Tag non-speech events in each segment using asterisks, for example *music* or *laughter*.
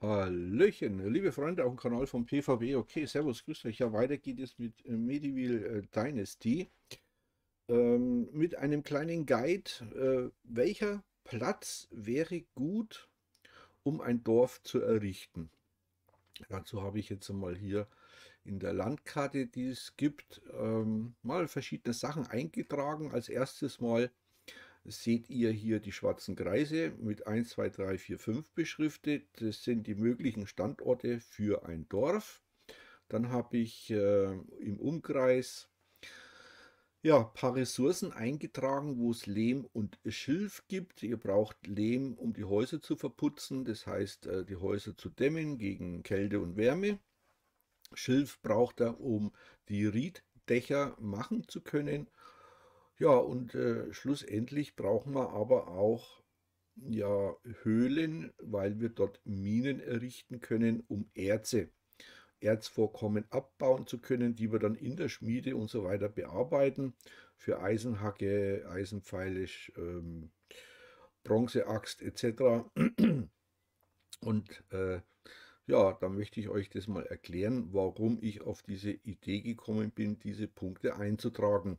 Hallöchen, liebe Freunde auf dem Kanal vom PVB. Okay, servus, grüßt euch. Ja, weiter geht es mit äh, Medieval äh, Dynasty. Ähm, mit einem kleinen Guide. Äh, welcher Platz wäre gut, um ein Dorf zu errichten? Dazu habe ich jetzt mal hier in der Landkarte, die es gibt, ähm, mal verschiedene Sachen eingetragen. Als erstes mal seht ihr hier die schwarzen Kreise mit 1, 2, 3, 4, 5 beschriftet. Das sind die möglichen Standorte für ein Dorf. Dann habe ich äh, im Umkreis ja, paar Ressourcen eingetragen, wo es Lehm und Schilf gibt. Ihr braucht Lehm, um die Häuser zu verputzen, das heißt, äh, die Häuser zu dämmen gegen Kälte und Wärme. Schilf braucht er, um die Rieddächer machen zu können. Ja, und äh, schlussendlich brauchen wir aber auch ja, Höhlen, weil wir dort Minen errichten können, um Erze, Erzvorkommen abbauen zu können, die wir dann in der Schmiede und so weiter bearbeiten. Für Eisenhacke, Eisenpfeile, ähm, Bronzeaxt etc. Und äh, ja, da möchte ich euch das mal erklären, warum ich auf diese Idee gekommen bin, diese Punkte einzutragen.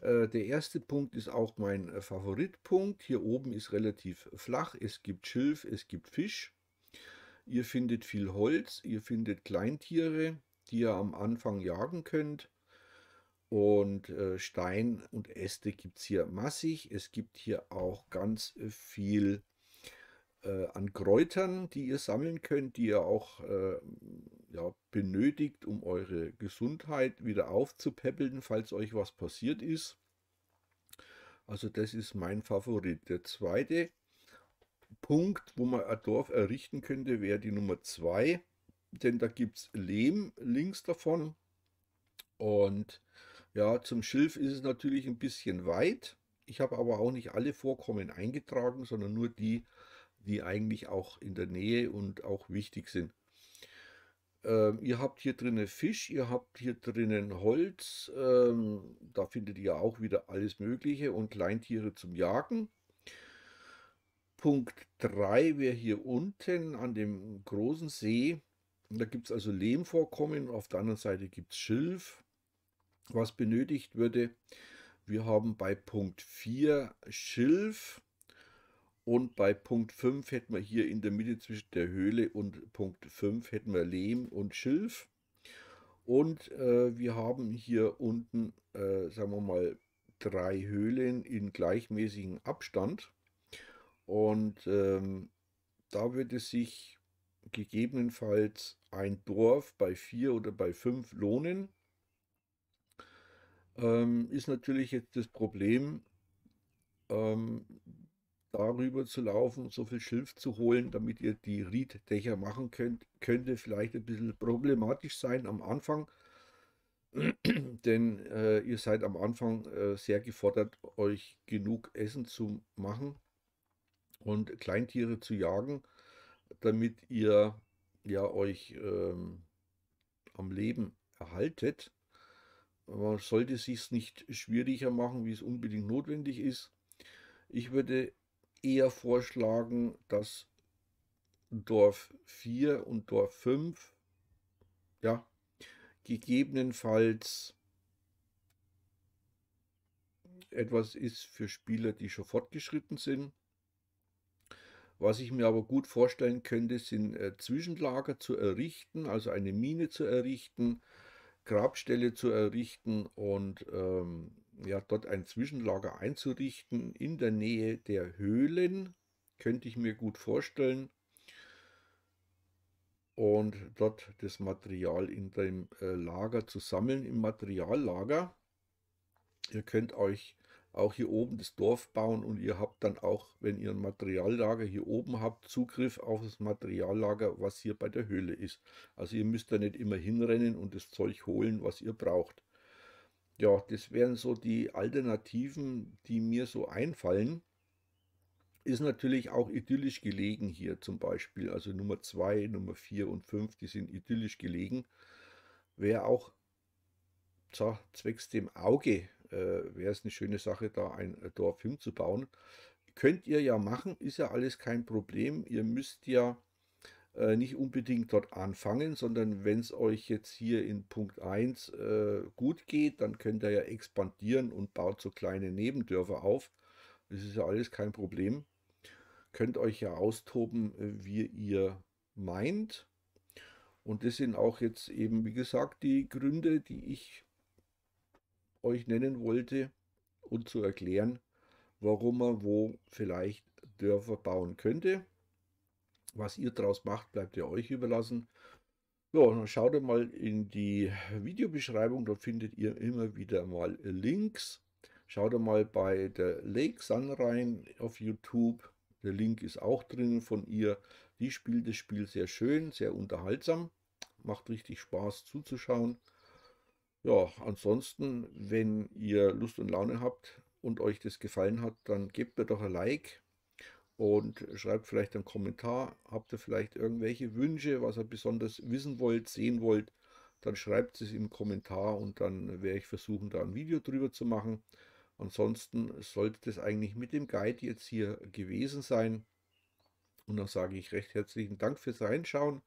Äh, der erste Punkt ist auch mein äh, Favoritpunkt. Hier oben ist relativ flach. Es gibt Schilf, es gibt Fisch. Ihr findet viel Holz, ihr findet Kleintiere, die ihr am Anfang jagen könnt. Und äh, Stein und Äste gibt es hier massig. Es gibt hier auch ganz viel an Kräutern, die ihr sammeln könnt, die ihr auch ja, benötigt, um eure Gesundheit wieder aufzupäppeln, falls euch was passiert ist. Also das ist mein Favorit. Der zweite Punkt, wo man ein Dorf errichten könnte, wäre die Nummer 2. Denn da gibt es Lehm links davon. Und ja, zum Schilf ist es natürlich ein bisschen weit. Ich habe aber auch nicht alle Vorkommen eingetragen, sondern nur die, die eigentlich auch in der Nähe und auch wichtig sind. Ähm, ihr habt hier drinnen Fisch, ihr habt hier drinnen Holz, ähm, da findet ihr auch wieder alles Mögliche und Kleintiere zum Jagen. Punkt 3 wäre hier unten an dem großen See. Da gibt es also Lehmvorkommen, auf der anderen Seite gibt es Schilf, was benötigt würde. Wir haben bei Punkt 4 Schilf. Und bei Punkt 5 hätten wir hier in der Mitte zwischen der Höhle und Punkt 5 hätten wir Lehm und Schilf. Und äh, wir haben hier unten, äh, sagen wir mal, drei Höhlen in gleichmäßigem Abstand. Und ähm, da würde sich gegebenenfalls ein Dorf bei vier oder bei fünf lohnen. Ähm, ist natürlich jetzt das Problem, ähm, darüber zu laufen so viel Schilf zu holen, damit ihr die Rieddächer machen könnt, könnte vielleicht ein bisschen problematisch sein am Anfang. *clears throat* Denn äh, ihr seid am Anfang äh, sehr gefordert, euch genug Essen zu machen und Kleintiere zu jagen, damit ihr ja euch ähm, am Leben erhaltet. Man sollte es sich nicht schwieriger machen, wie es unbedingt notwendig ist. Ich würde eher vorschlagen, dass Dorf 4 und Dorf 5 ja, gegebenenfalls etwas ist für Spieler, die schon fortgeschritten sind. Was ich mir aber gut vorstellen könnte, sind äh, Zwischenlager zu errichten, also eine Mine zu errichten, Grabstelle zu errichten und ähm, ja, dort ein Zwischenlager einzurichten in der Nähe der Höhlen, könnte ich mir gut vorstellen. Und dort das Material in dem äh, Lager zu sammeln, im Materiallager. Ihr könnt euch auch hier oben das Dorf bauen und ihr habt dann auch, wenn ihr ein Materiallager hier oben habt, Zugriff auf das Materiallager, was hier bei der Höhle ist. Also ihr müsst da nicht immer hinrennen und das Zeug holen, was ihr braucht ja, das wären so die Alternativen, die mir so einfallen. Ist natürlich auch idyllisch gelegen hier zum Beispiel. Also Nummer 2, Nummer 4 und 5, die sind idyllisch gelegen. Wäre auch so, zwecks dem Auge, äh, wäre es eine schöne Sache, da ein äh, Dorf hinzubauen. Könnt ihr ja machen, ist ja alles kein Problem. Ihr müsst ja äh, nicht unbedingt dort anfangen, sondern wenn es euch jetzt hier in Punkt 1 äh, gut geht, dann könnt ihr ja expandieren und baut so kleine Nebendörfer auf. Das ist ja alles kein Problem. Könnt euch ja austoben, äh, wie ihr meint. Und das sind auch jetzt eben, wie gesagt, die Gründe, die ich euch nennen wollte und zu erklären, warum man wo vielleicht Dörfer bauen könnte. Was ihr daraus macht, bleibt ihr euch überlassen. Ja, dann schaut mal in die Videobeschreibung, dort findet ihr immer wieder mal Links. Schaut mal bei der Lake Sun rein auf YouTube. Der Link ist auch drinnen von ihr. Die spielt das Spiel sehr schön, sehr unterhaltsam. Macht richtig Spaß zuzuschauen. Ja, ansonsten, wenn ihr Lust und Laune habt und euch das gefallen hat, dann gebt mir doch ein Like und schreibt vielleicht einen Kommentar. Habt ihr vielleicht irgendwelche Wünsche, was ihr besonders wissen wollt, sehen wollt, dann schreibt es im Kommentar und dann werde ich versuchen, da ein Video drüber zu machen. Ansonsten sollte das eigentlich mit dem Guide jetzt hier gewesen sein. Und dann sage ich recht herzlichen Dank fürs Reinschauen.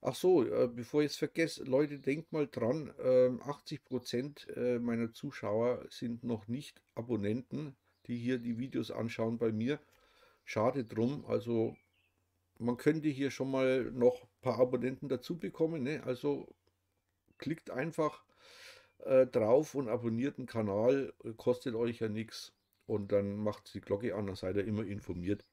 Ach so, äh, bevor ich es vergesse, Leute, denkt mal dran, 80% ähm, äh, meiner Zuschauer sind noch nicht Abonnenten, die hier die Videos anschauen bei mir. Schade drum. Also man könnte hier schon mal noch ein paar Abonnenten dazu bekommen. Ne? Also klickt einfach äh, drauf und abonniert den Kanal. Kostet euch ja nichts. Und dann macht die Glocke an, dann seid ihr immer informiert,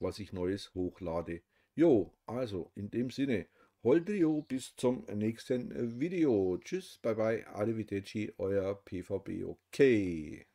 was ich Neues hochlade. Jo, also in dem Sinne, Holdrio bis zum nächsten Video. Tschüss, bye bye, arrivederci, euer PVB. Okay.